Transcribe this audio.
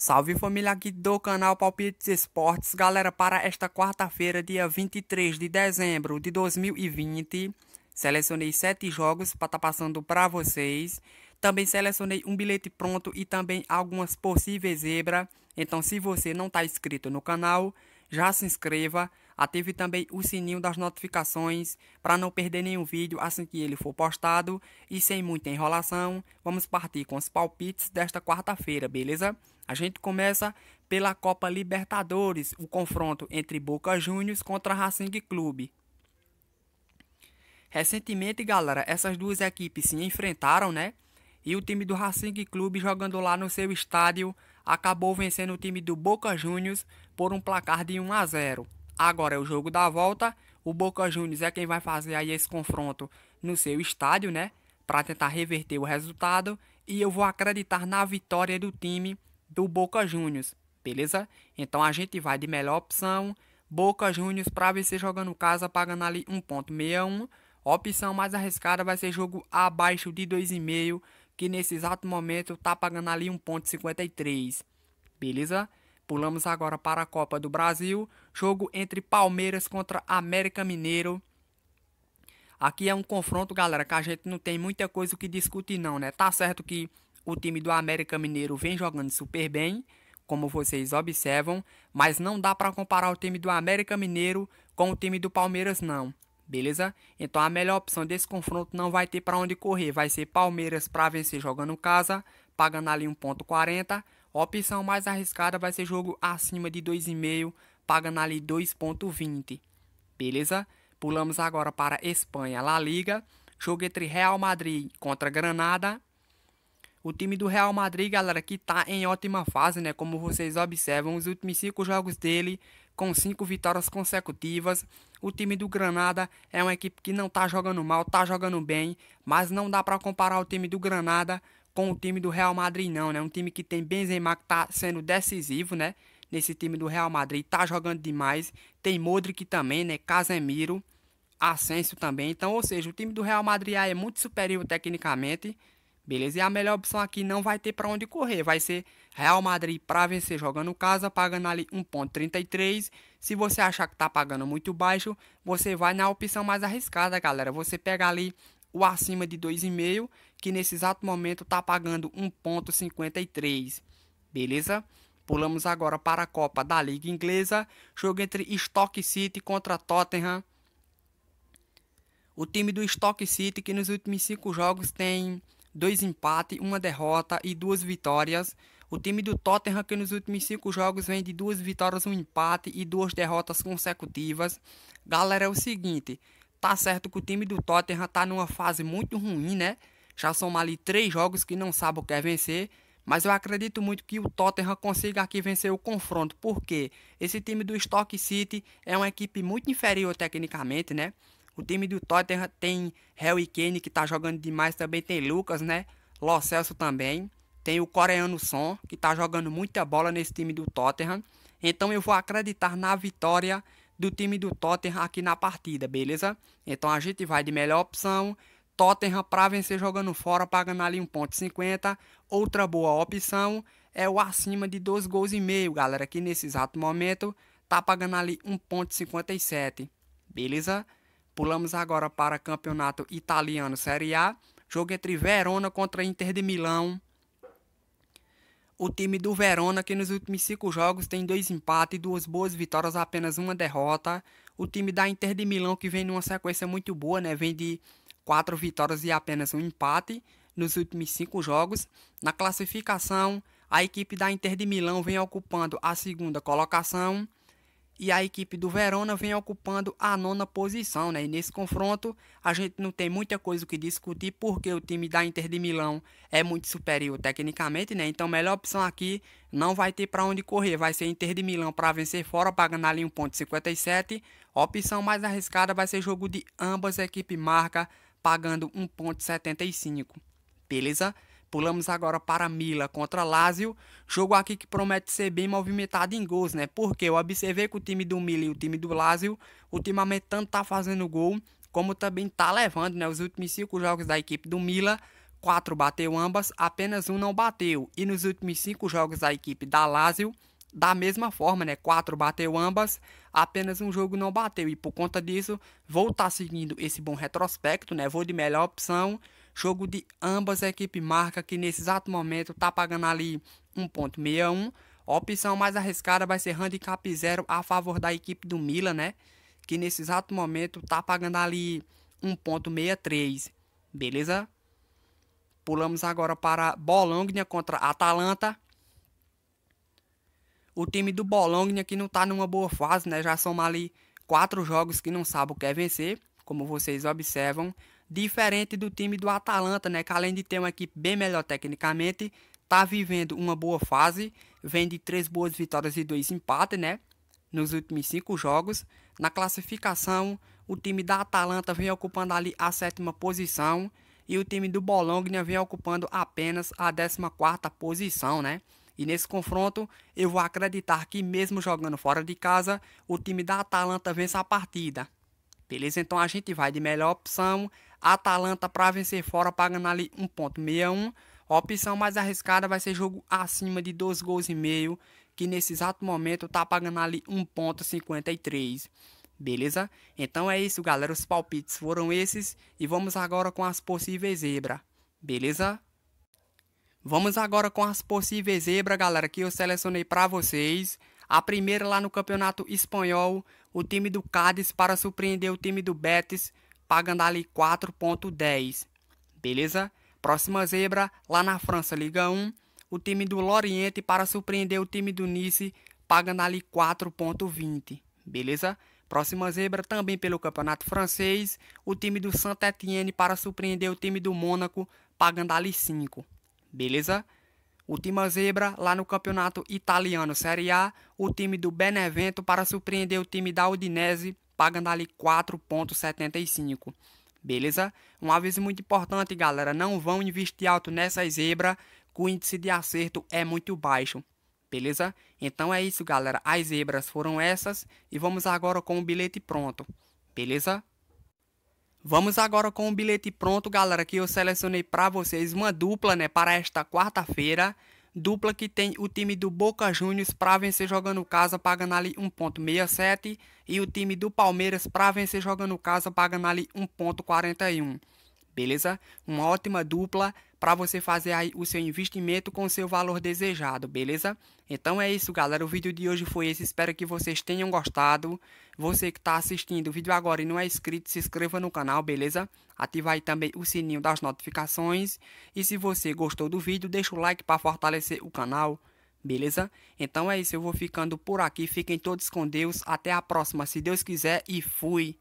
Salve família aqui do canal Palpites Esportes, galera, para esta quarta-feira, dia 23 de dezembro de 2020, selecionei sete jogos para estar tá passando para vocês. Também selecionei um bilhete pronto e também algumas possíveis zebra. Então, se você não está inscrito no canal, já se inscreva, ative também o sininho das notificações para não perder nenhum vídeo assim que ele for postado. E sem muita enrolação, vamos partir com os palpites desta quarta-feira, beleza? A gente começa pela Copa Libertadores, o confronto entre Boca Juniors contra Racing Clube. Recentemente, galera, essas duas equipes se enfrentaram, né? E o time do Racing Clube jogando lá no seu estádio acabou vencendo o time do Boca Juniors por um placar de 1 a 0. Agora é o jogo da volta. O Boca Juniors é quem vai fazer aí esse confronto no seu estádio, né? Para tentar reverter o resultado. E eu vou acreditar na vitória do time do Boca Juniors, beleza? Então a gente vai de melhor opção, Boca Juniors para vencer jogando casa, pagando ali 1.61. Opção mais arriscada vai ser jogo abaixo de 2,5, que nesse exato momento tá pagando ali 1.53. Beleza? Pulamos agora para a Copa do Brasil, jogo entre Palmeiras contra América Mineiro. Aqui é um confronto, galera, que a gente não tem muita coisa o que discutir não, né? Tá certo que o time do América Mineiro vem jogando super bem, como vocês observam, mas não dá para comparar o time do América Mineiro com o time do Palmeiras não, beleza? Então a melhor opção desse confronto não vai ter para onde correr, vai ser Palmeiras para vencer jogando casa, pagando ali 1.40. A opção mais arriscada vai ser jogo acima de 2,5, pagando ali 2.20. Beleza? Pulamos agora para Espanha, La Liga. Jogo entre Real Madrid contra Granada o time do Real Madrid, galera, que tá em ótima fase, né? Como vocês observam, os últimos cinco jogos dele com cinco vitórias consecutivas. O time do Granada é uma equipe que não tá jogando mal, tá jogando bem, mas não dá para comparar o time do Granada com o time do Real Madrid não, né? Um time que tem Benzema que tá sendo decisivo, né? Nesse time do Real Madrid tá jogando demais. Tem Modric também, né? Casemiro, Asensio também. Então, ou seja, o time do Real Madrid é muito superior tecnicamente Beleza? E a melhor opção aqui não vai ter para onde correr. Vai ser Real Madrid para vencer jogando casa, pagando ali 1.33. Se você achar que tá pagando muito baixo, você vai na opção mais arriscada, galera. Você pega ali o acima de 2,5, que nesse exato momento tá pagando 1.53. Beleza? Pulamos agora para a Copa da Liga Inglesa. Jogo entre Stock City contra Tottenham. O time do Stock City, que nos últimos cinco jogos tem dois empates, uma derrota e duas vitórias. O time do Tottenham, que nos últimos cinco jogos vem de duas vitórias, um empate e duas derrotas consecutivas. Galera, é o seguinte: tá certo que o time do Tottenham tá numa fase muito ruim, né? Já são ali três jogos que não sabe o que é vencer. Mas eu acredito muito que o Tottenham consiga aqui vencer o confronto, porque esse time do Stock City é uma equipe muito inferior tecnicamente, né? O time do Tottenham tem Harry Kane, que tá jogando demais também. Tem Lucas, né? Lo Celso também. Tem o coreano Son, que tá jogando muita bola nesse time do Tottenham. Então eu vou acreditar na vitória do time do Tottenham aqui na partida, beleza? Então a gente vai de melhor opção. Tottenham para vencer jogando fora, pagando ali 1.50. Outra boa opção é o acima de 2 gols e meio, galera, que nesse exato momento tá pagando ali 1.57. Beleza? Pulamos agora para campeonato italiano Série A. Jogo entre Verona contra Inter de Milão. O time do Verona, que nos últimos cinco jogos tem dois empates duas boas vitórias, apenas uma derrota. O time da Inter de Milão, que vem numa sequência muito boa, né? Vem de quatro vitórias e apenas um empate nos últimos cinco jogos. Na classificação, a equipe da Inter de Milão vem ocupando a segunda colocação e a equipe do Verona vem ocupando a nona posição, né? E nesse confronto a gente não tem muita coisa o que discutir porque o time da Inter de Milão é muito superior tecnicamente, né? Então melhor opção aqui não vai ter para onde correr, vai ser Inter de Milão para vencer fora, pagando ali 1.57. A opção mais arriscada vai ser jogo de ambas equipes marca pagando 1.75. Beleza? Pulamos agora para Mila contra Lazio, jogo aqui que promete ser bem movimentado em gols, né? Porque eu observei que o time do Mila e o time do Lazio, ultimamente tanto tá fazendo gol, como também tá levando, né? Os últimos cinco jogos da equipe do Mila, quatro bateu ambas, apenas um não bateu. E nos últimos cinco jogos da equipe da Lazio, da mesma forma, né? Quatro bateu ambas, apenas um jogo não bateu. E por conta disso, vou estar tá seguindo esse bom retrospecto, né? Vou de melhor opção Jogo de ambas a equipe marca que nesse exato momento tá pagando ali 1.61. A opção mais arriscada vai ser handicap 0 a favor da equipe do Milan, né? Que nesse exato momento tá pagando ali 1.63. Beleza? Pulamos agora para Bologna contra Atalanta. O time do Bologna que não tá numa boa fase, né? Já soma ali quatro jogos que não sabe o que é vencer, como vocês observam diferente do time do Atalanta, né, que além de ter uma equipe bem melhor tecnicamente, tá vivendo uma boa fase, vem de três boas vitórias e dois empates, né, nos últimos cinco jogos. Na classificação, o time da Atalanta vem ocupando ali a sétima posição e o time do Bologna vem ocupando apenas a 14 quarta posição, né? E nesse confronto, eu vou acreditar que mesmo jogando fora de casa, o time da Atalanta vence a partida. Beleza? Então a gente vai de melhor opção. Atalanta para vencer fora, pagando ali 1.61. A opção mais arriscada vai ser jogo acima de 2 gols e meio, que nesse exato momento tá pagando ali 1.53. Beleza? Então é isso, galera. Os palpites foram esses e vamos agora com as possíveis zebra. Beleza? Vamos agora com as possíveis zebra, galera, que eu selecionei para vocês. A primeira lá no Campeonato Espanhol o time do Cádiz para surpreender o time do Betis, pagando ali 4.10. Beleza? Próxima zebra, lá na França, Liga 1, o time do Loriente para surpreender o time do Nice, pagando ali 4.20. Beleza? Próxima zebra também pelo Campeonato Francês, o time do Saint-Étienne para surpreender o time do Mônaco, pagando ali 5. Beleza? Ultima Zebra, lá no campeonato italiano Série A, o time do Benevento para surpreender o time da Udinese, pagando ali 4,75. Beleza? Um aviso muito importante, galera: não vão investir alto nessa zebra, que o índice de acerto é muito baixo. Beleza? Então é isso, galera. As zebras foram essas e vamos agora com o bilhete pronto. Beleza? Vamos agora com o bilhete pronto, galera, que eu selecionei para vocês uma dupla, né, para esta quarta-feira. Dupla que tem o time do Boca Juniors para vencer jogando casa, pagando ali 1.67 e o time do Palmeiras para vencer jogando casa, pagando ali 1.41. Beleza? Uma ótima dupla para você fazer o seu investimento com o seu valor desejado, beleza? Então é isso, galera. O vídeo de hoje foi esse. Espero que vocês tenham gostado. Você que está assistindo o vídeo agora e não é inscrito, se inscreva no canal, beleza? Ativa aí também o sininho das notificações. E se você gostou do vídeo, deixa o like para fortalecer o canal, beleza? Então é isso. Eu vou ficando por aqui. Fiquem todos com Deus. Até a próxima, se Deus quiser. E fui!